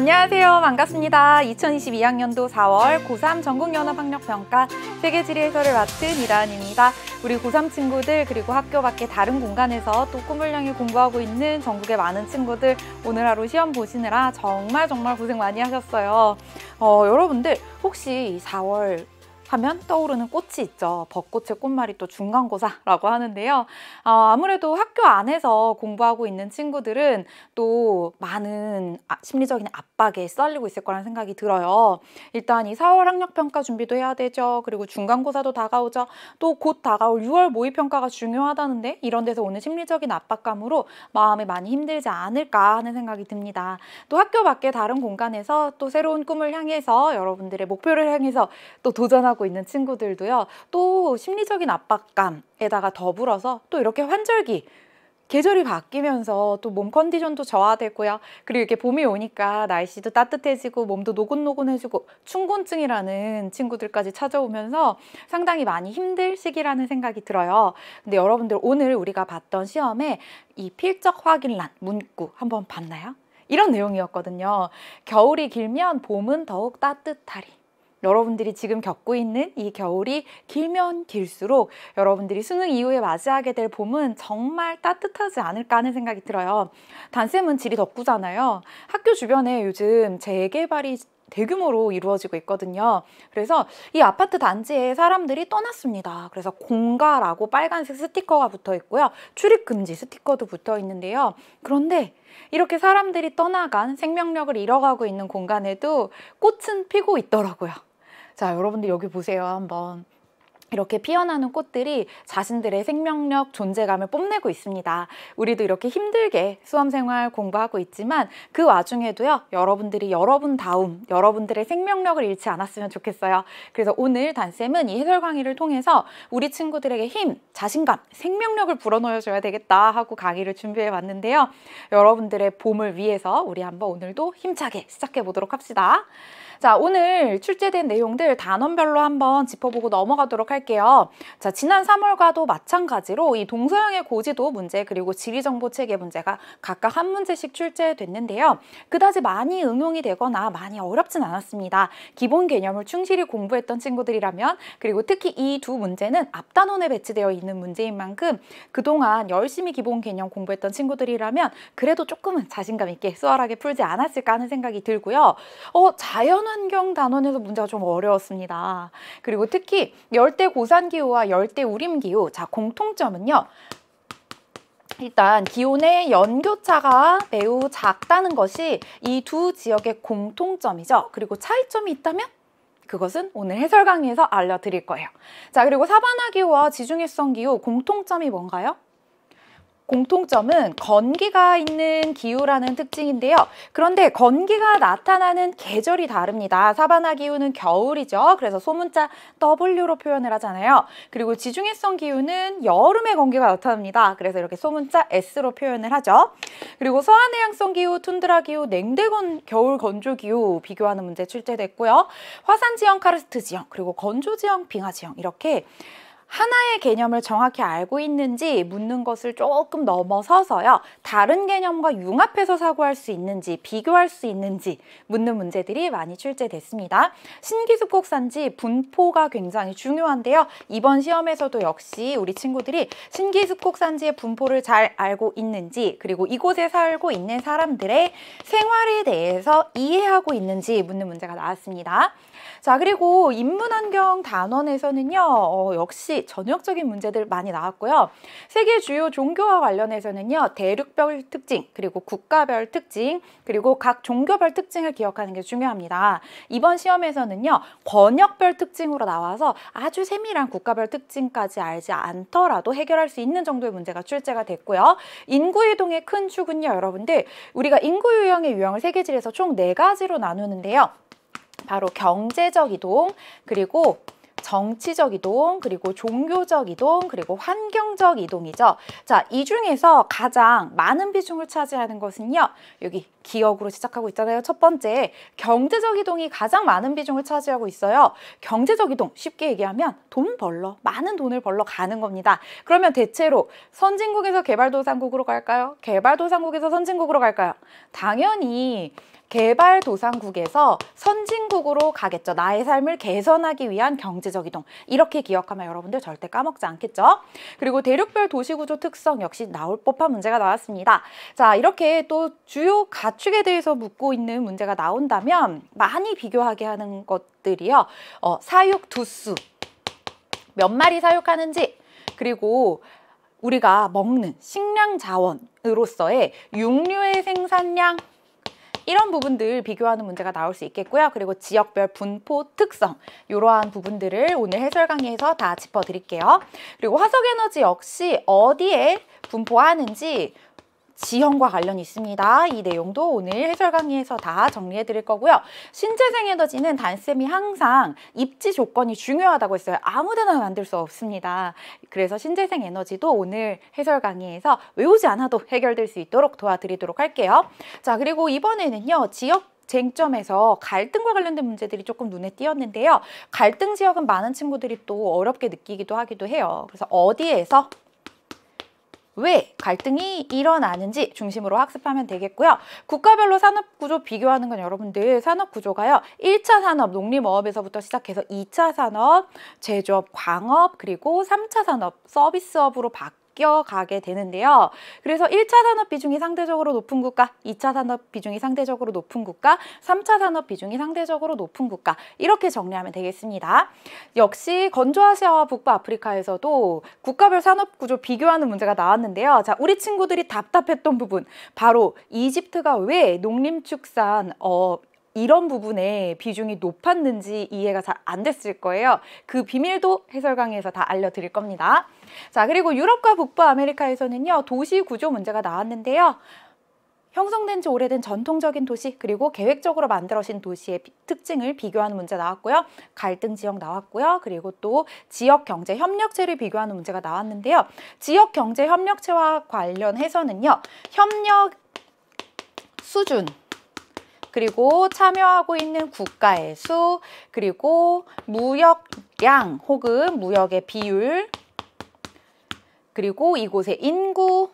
안녕하세요. 반갑습니다. 2022학년도 4월 고3 전국연합학력평가 세계지리해설을 맡은 이란입니다 우리 고3 친구들 그리고 학교 밖의 다른 공간에서 또 꿈을 향해 공부하고 있는 전국의 많은 친구들 오늘 하루 시험 보시느라 정말 정말 고생 많이 하셨어요. 어, 여러분들 혹시 4월 하면 떠오르는 꽃이 있죠. 벚꽃의 꽃말이 또 중간고사라고 하는데요. 어, 아무래도 학교 안에서 공부하고 있는 친구들은 또 많은 아, 심리적인 압박에 쏠리고 있을 거라는 생각이 들어요. 일단 이 4월 학력평가 준비도 해야 되죠. 그리고 중간고사도 다가오죠. 또 곧 다가올 6월 모의평가가 중요하다는데 이런 데서 오는 심리적인 압박감으로 마음이 많이 힘들지 않을까 하는 생각이 듭니다. 또 학교 밖에 다른 공간에서 또 새로운 꿈을 향해서 여러분들의 목표를 향해서 또 도전하고 하고 있는 친구들도요. 또 심리적인 압박감에다가 더불어서 또 이렇게 환절기 계절이 바뀌면서 또 몸 컨디션도 저하되고요. 그리고 이렇게 봄이 오니까 날씨도 따뜻해지고 몸도 노곤노곤해지고 충곤증이라는 친구들까지 찾아오면서 상당히 많이 힘들 시기라는 생각이 들어요. 근데 여러분들 오늘 우리가 봤던 시험에 이 필적 확인란 문구 한번 봤나요? 이런 내용이었거든요. 겨울이 길면 봄은 더욱 따뜻하리. 여러분들이 지금 겪고 있는 이 겨울이 길면 길수록 여러분들이 수능 이후에 맞이하게 될 봄은 정말 따뜻하지 않을까 하는 생각이 들어요. 단쌤은 지리 덕구잖아요. 학교 주변에 요즘 재개발이 대규모로 이루어지고 있거든요. 그래서 이 아파트 단지에 사람들이 떠났습니다. 그래서 공가라고 빨간색 스티커가 붙어 있고요. 출입금지 스티커도 붙어 있는데요. 그런데 이렇게 사람들이 떠나간 생명력을 잃어가고 있는 공간에도 꽃은 피고 있더라고요. 자, 여러분들 여기 보세요. 한번. 이렇게 피어나는 꽃들이 자신들의 생명력, 존재감을 뽐내고 있습니다. 우리도 이렇게 힘들게 수험생활 공부하고 있지만 그 와중에도요, 여러분들이 여러분다움, 여러분들의 생명력을 잃지 않았으면 좋겠어요. 그래서 오늘 단쌤은 이 해설 강의를 통해서 우리 친구들에게 힘, 자신감, 생명력을 불어넣어줘야 되겠다 하고 강의를 준비해 봤는데요 여러분들의 봄을 위해서 우리 한번 오늘도 힘차게 시작해 보도록 합시다. 자, 오늘 출제된 내용들 단원별로 한번 짚어보고 넘어가도록 할게요. 자, 지난 3월과도 마찬가지로 이 동서양의 고지도 문제 그리고 지리정보체계 문제가 각각 한 문제씩 출제됐는데요. 그다지 많이 응용이 되거나 많이 어렵진 않았습니다. 기본 개념을 충실히 공부했던 친구들이라면 그리고 특히 이 두 문제는 앞단원에 배치되어 있는 문제인 만큼 그동안 열심히 기본 개념 공부했던 친구들이라면 그래도 조금은 자신감 있게 수월하게 풀지 않았을까 하는 생각이 들고요. 어, 자연은 친환경 단원에서 문제가 좀 어려웠습니다. 그리고 특히 열대 고산기후와 열대 우림기후 자 공통점은요. 일단 기온의 연교차가 매우 작다는 것이 이 두 지역의 공통점이죠. 그리고 차이점이 있다면 그것은 오늘 해설 강의에서 알려드릴 거예요. 자 그리고 사바나 기후와 지중해성 기후 공통점이 뭔가요? 공통점은 건기가 있는 기후라는 특징인데요. 그런데 건기가 나타나는 계절이 다릅니다. 사바나 기후는 겨울이죠. 그래서 소문자 W로 표현을 하잖아요. 그리고 지중해성 기후는 여름에 건기가 나타납니다. 그래서 이렇게 소문자 S로 표현을 하죠. 그리고 서한해양성 기후, 툰드라 기후, 냉대 건, 겨울 건조 기후 비교하는 문제 출제됐고요. 화산 지형, 카르스트 지형, 그리고 건조 지형, 빙하 지형 이렇게 하나의 개념을 정확히 알고 있는지 묻는 것을 조금 넘어서서요. 다른 개념과 융합해서 사고할 수 있는지 비교할 수 있는지 묻는 문제들이 많이 출제됐습니다. 신기숙곡산지 분포가 굉장히 중요한데요. 이번 시험에서도 역시 우리 친구들이 신기숙곡산지의 분포를 잘 알고 있는지 그리고 이곳에 살고 있는 사람들의 생활에 대해서 이해하고 있는지 묻는 문제가 나왔습니다. 자, 그리고 인문환경 단원에서는요, 어, 역시 전역적인 문제들 많이 나왔고요. 세계 주요 종교와 관련해서는요, 대륙별 특징, 그리고 국가별 특징, 그리고 각 종교별 특징을 기억하는 게 중요합니다. 이번 시험에서는요, 권역별 특징으로 나와서 아주 세밀한 국가별 특징까지 알지 않더라도 해결할 수 있는 정도의 문제가 출제가 됐고요. 인구 이동의 큰 축은요, 여러분들, 우리가 인구 유형의 유형을 세계질에서 총 네가지로 나누는데요. 바로 경제적 이동, 그리고 정치적 이동, 그리고 종교적 이동, 그리고 환경적 이동이죠. 자, 이 중에서 가장 많은 비중을 차지하는 것은요. 여기 기억으로 시작하고 있잖아요. 첫 번째, 경제적 이동이 가장 많은 비중을 차지하고 있어요. 경제적 이동, 쉽게 얘기하면 돈 벌러, 많은 돈을 벌러 가는 겁니다. 그러면 대체로 선진국에서 개발도상국으로 갈까요? 개발도상국에서 선진국으로 갈까요? 당연히 개발도상국에서 선진국으로 가겠죠. 나의 삶을 개선하기 위한 경제적 이동. 이렇게 기억하면 여러분들 절대 까먹지 않겠죠. 그리고 대륙별 도시구조 특성 역시 나올 법한 문제가 나왔습니다. 자, 이렇게 또 주요 가축에 대해서 묻고 있는 문제가 나온다면 많이 비교하게 하는 것들이요. 어, 사육 두수, 몇 마리 사육하는지, 그리고 우리가 먹는 식량 자원으로서의 육류의 생산량, 이런 부분들 비교하는 문제가 나올 수 있겠고요. 그리고 지역별 분포 특성 이러한 부분들을 오늘 해설 강의에서 다 짚어드릴게요. 그리고 화석에너지 역시 어디에 분포하는지 지형과 관련이 있습니다. 이 내용도 오늘 해설 강의에서 다 정리해 드릴 거고요. 신재생 에너지는 단쌤이 항상 입지 조건이 중요하다고 했어요. 아무데나 만들 수 없습니다. 그래서 신재생 에너지도 오늘 해설 강의에서 외우지 않아도 해결될 수 있도록 도와드리도록 할게요. 자, 그리고 이번에는요. 지역 쟁점에서 갈등과 관련된 문제들이 조금 눈에 띄었는데요. 갈등 지역은 많은 친구들이 또 어렵게 느끼기도 하기도 해요. 그래서 어디에서 왜 갈등이 일어나는지 중심으로 학습하면 되겠고요. 국가별로 산업구조 비교하는 건 여러분 들 산업구조가요. 1차 산업, 농림어업에서부터 시작해서 2차 산업, 제조업, 광업, 그리고 3차 산업, 서비스업으로 바뀌 바가게 되는데요. 그래서 1차 산업 비중이 상대적으로 높은 국가, 2차 산업 비중이 상대적으로 높은 국가, 3차 산업 비중이 상대적으로 높은 국가 이렇게 정리하면 되겠습니다. 역시 건조아시아와 북부아프리카에서도 국가별 산업 구조 비교하는 문제가 나왔는데요. 자, 우리 친구들이 답답했던 부분 바로 이집트가 왜 농림축산 어, 이런 부분에 비중이 높았는지 이해가 잘 안 됐을 거예요. 그 비밀도 해설 강의에서 다 알려드릴 겁니다. 자, 그리고 유럽과 북부 아메리카에서는요, 도시 구조 문제가 나왔는데요. 형성된 지 오래된 전통적인 도시 그리고 계획적으로 만들어진 도시의 특징을 비교하는 문제 나왔고요. 갈등 지역 나왔고요. 그리고 또 지역 경제 협력체를 비교하는 문제가 나왔는데요. 지역 경제 협력체와 관련해서는요. 협력 수준 그리고 참여하고 있는 국가의 수, 그리고 무역량 혹은 무역의 비율, 그리고 이곳의 인구,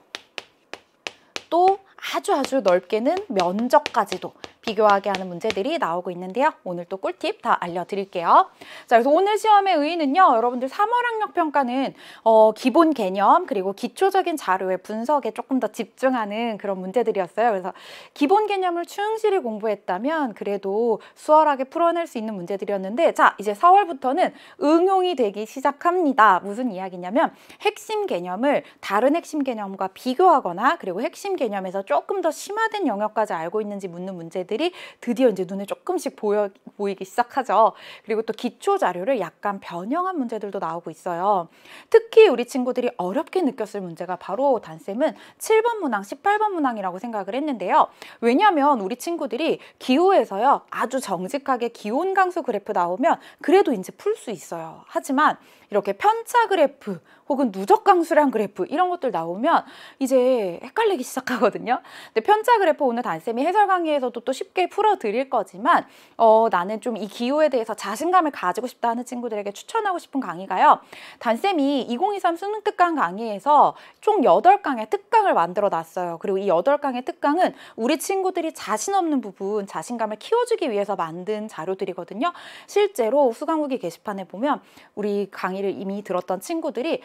또 아주 아주 넓게는 면적까지도 비교하게 하는 문제들이 나오고 있는데요. 오늘 또 꿀팁 다 알려드릴게요. 자, 그래서 오늘 시험의 의의는요. 여러분들 3월 학력 평가는 어, 기본 개념 그리고 기초적인 자료의 분석에 조금 더 집중하는 그런 문제들이었어요. 그래서 기본 개념을 충실히 공부했다면 그래도 수월하게 풀어낼 수 있는 문제들이었는데 자, 이제 4월부터는 응용이 되기 시작합니다. 무슨 이야기냐면 핵심 개념을 다른 핵심 개념과 비교하거나 그리고 핵심 개념에서 조금 더 심화된 영역까지 알고 있는지 묻는 문제들 것들이 드디어 이제 눈에 조금씩 보여, 보이기 시작하죠. 그리고 또 기초 자료를 약간 변형한 문제들도 나오고 있어요. 특히 우리 친구들이 어렵게 느꼈을 문제가 바로 단쌤은 7번 문항, 18번 문항이라고 생각을 했는데요. 왜냐하면 우리 친구들이 기호에서요. 아주 정직하게 기온 강수 그래프 나오면 그래도 이제 풀 수 있어요. 하지만 이렇게 편차 그래프, 혹은 누적 강수량 그래프 이런 것들 나오면 이제 헷갈리기 시작하거든요. 근데 편차 그래프 오늘 단쌤이 해설 강의에서도 또 쉽게 풀어드릴 거지만 어, 나는 좀 이 기호에 대해서 자신감을 가지고 싶다 하는 친구들에게 추천하고 싶은 강의가요. 단쌤이 2023 수능 특강 강의에서 총 8강의 특강을 만들어 놨어요. 그리고 이 8강의 특강은 우리 친구들이 자신 없는 부분, 자신감을 키워주기 위해서 만든 자료들이거든요. 실제로 수강후기 게시판에 보면 우리 강의를 이미 들었던 친구들이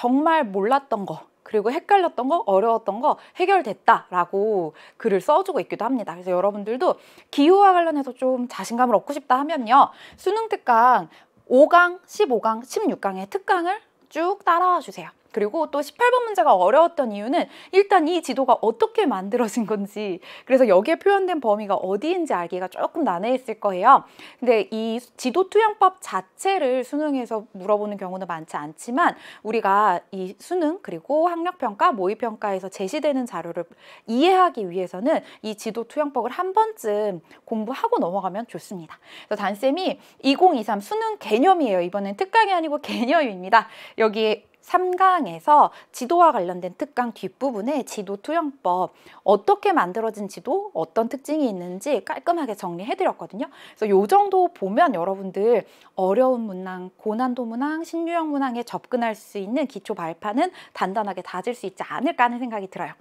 정말 몰랐던 거 그리고 헷갈렸던 거 어려웠던 거 해결됐다라고 글을 써주고 있기도 합니다. 그래서 여러분들도 기후와 관련해서 좀 자신감을 얻고 싶다 하면요. 수능 특강 5강, 15강, 16강의 특강을 쭉 따라와 주세요. 그리고 또 18번 문제가 어려웠던 이유는 일단 이 지도가 어떻게 만들어진 건지 그래서 여기에 표현된 범위가 어디인지 알기가 조금 난해했을 거예요. 근데 이 지도 투영법 자체를 수능에서 물어보는 경우는 많지 않지만 우리가 이 수능 그리고 학력평가, 모의평가에서 제시되는 자료를 이해하기 위해서는 이 지도 투영법을 한 번쯤 공부하고 넘어가면 좋습니다. 그래서 단쌤이 2023 수능 개념이에요. 이번엔 특강이 아니고 개념입니다. 여기에 3강에서 지도와 관련된 특강 뒷부분에 지도 투영법, 어떻게 만들어진 지도, 어떤 특징이 있는지 깔끔하게 정리해드렸거든요. 그래서 요 정도 보면 여러분들 어려운 문항, 고난도 문항, 신유형 문항에 접근할 수 있는 기초 발판은 단단하게 다질 수 있지 않을까 하는 생각이 들어요.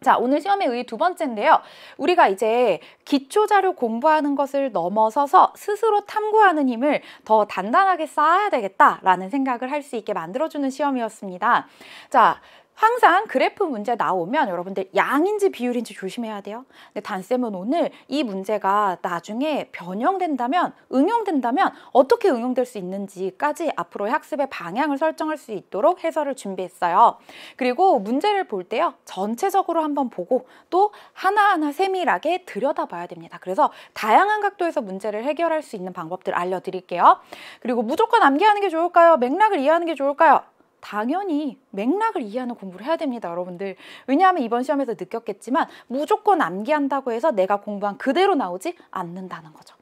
자, 오늘 시험의 의의 두 번째인데요. 우리가 이제 기초자료 공부하는 것을 넘어서서 스스로 탐구하는 힘을 더 단단하게 쌓아야 되겠다라는 생각을 할 수 있게 만들어주는 시험이었습니다. 자, 항상 그래프 문제 나오면 여러분들 양인지 비율인지 조심해야 돼요. 근데 단쌤은 오늘 이 문제가 나중에 변형된다면 응용된다면 어떻게 응용될 수 있는지까지 앞으로의 학습의 방향을 설정할 수 있도록 해설을 준비했어요. 그리고 문제를 볼 때요. 전체적으로 한번 보고 또 하나하나 세밀하게 들여다봐야 됩니다. 그래서 다양한 각도에서 문제를 해결할 수 있는 방법들 알려드릴게요. 그리고 무조건 암기하는 게 좋을까요? 맥락을 이해하는 게 좋을까요? 당연히 맥락을 이해하는 공부를 해야 됩니다, 여러분들. 왜냐하면 이번 시험에서 느꼈겠지만 무조건 암기한다고 해서 내가 공부한 그대로 나오지 않는다는 거죠.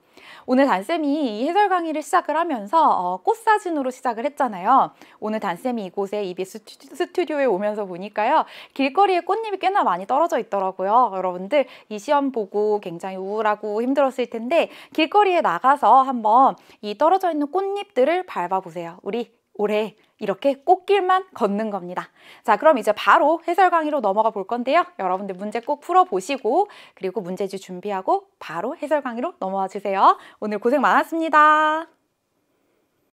오늘 단쌤이 이 해설 강의를 시작을 하면서 어, 꽃사진으로 시작을 했잖아요. 오늘 단쌤이 이곳에 EBS 스튜디오에 오면서 보니까요. 길거리에 꽃잎이 꽤나 많이 떨어져 있더라고요. 여러분들 이 시험 보고 굉장히 우울하고 힘들었을 텐데 길거리에 나가서 한번 이 떨어져 있는 꽃잎들을 밟아보세요. 우리 올해 이렇게 꽃길만 걷는 겁니다. 자, 그럼 이제 바로 해설 강의로 넘어가 볼 건데요. 여러분들 문제 꼭 풀어보시고 그리고 문제지 준비하고 바로 해설 강의로 넘어와 주세요. 오늘 고생 많았습니다.